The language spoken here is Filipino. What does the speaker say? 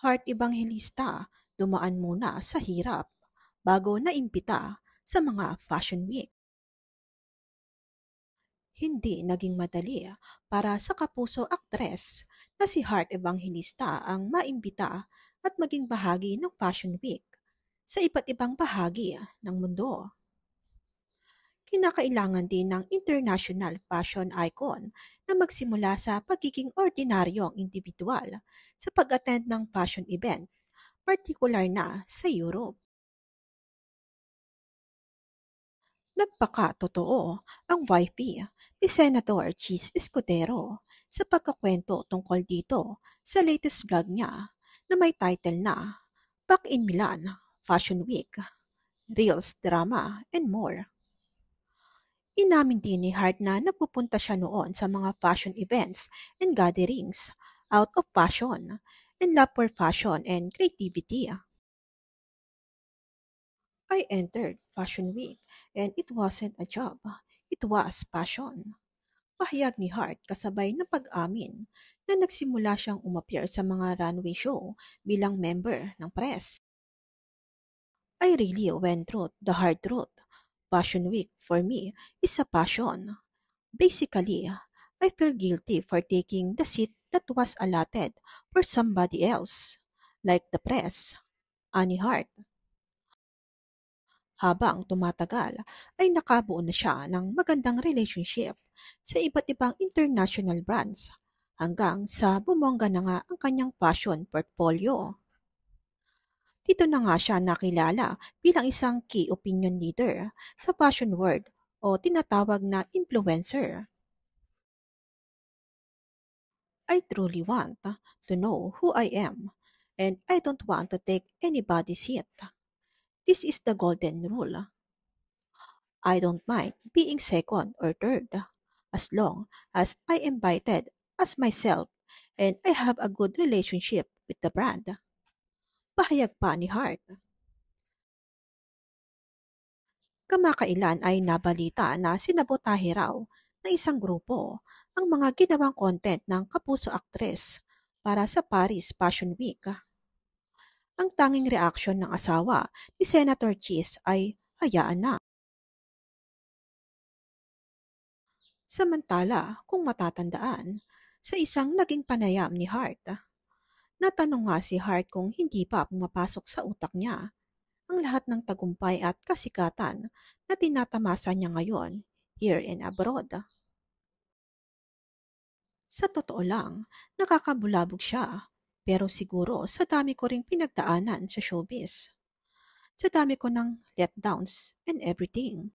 Heart Evangelista dumaan muna sa hirap bago na impita sa mga fashion week. Hindi naging madali para sa kapuso actress na si Heart Evangelista ang maimbita at maging bahagi ng Fashion Week sa iba't ibang bahagi ng mundo kinakailangan din ng international fashion icon na magsimula sa pagiging ordinaryong individual sa pag-attend ng fashion event, partikular na sa Europe. Nagpaka-totoo ang YP ni Senator Cheese Escudero sa pagkakwento tungkol dito sa latest vlog niya na may title na Back in Milan, Fashion Week, Reels, Drama, and More. Inamin din ni Hart na nagpupunta siya noon sa mga fashion events and gatherings out of passion and love for fashion and creativity. I entered Fashion Week and it wasn't a job. It was passion. Pahayag ni Hart kasabay na pag-amin na nagsimula siyang umappear sa mga runway show bilang member ng press. I really went through the hard truth Passion Week for me is a passion. Basically, I feel guilty for taking the seat that was allotted for somebody else, like the press, Annie Hart. Habang tumatagal, ay nakabuo na siya ng magandang relationship sa iba't ibang international brands hanggang sa bumongga na nga ang kanyang fashion portfolio. Dito na nga siya nakilala bilang isang key opinion leader sa fashion world o tinatawag na influencer. I truly want to know who I am and I don't want to take anybody's seat. This is the golden rule. I don't mind being second or third as long as I am invited as myself and I have a good relationship with the brand pahayag pa ni Hart. Kamakailan ay nabalita na sinabotahe raw na isang grupo ang mga ginawang content ng kapuso aktres para sa Paris Fashion Week. Ang tanging reaksyon ng asawa ni Senator Cheese ay hayaan na. Samantala, kung matatandaan, sa isang naging panayam ni Hart, Natanong nga si Hart kung hindi pa pumapasok sa utak niya ang lahat ng tagumpay at kasikatan na tinatamasa niya ngayon, here and abroad. Sa totoo lang, nakakabulabog siya, pero siguro sa dami ko ring pinagdaanan sa showbiz. Sa dami ko ng letdowns and everything.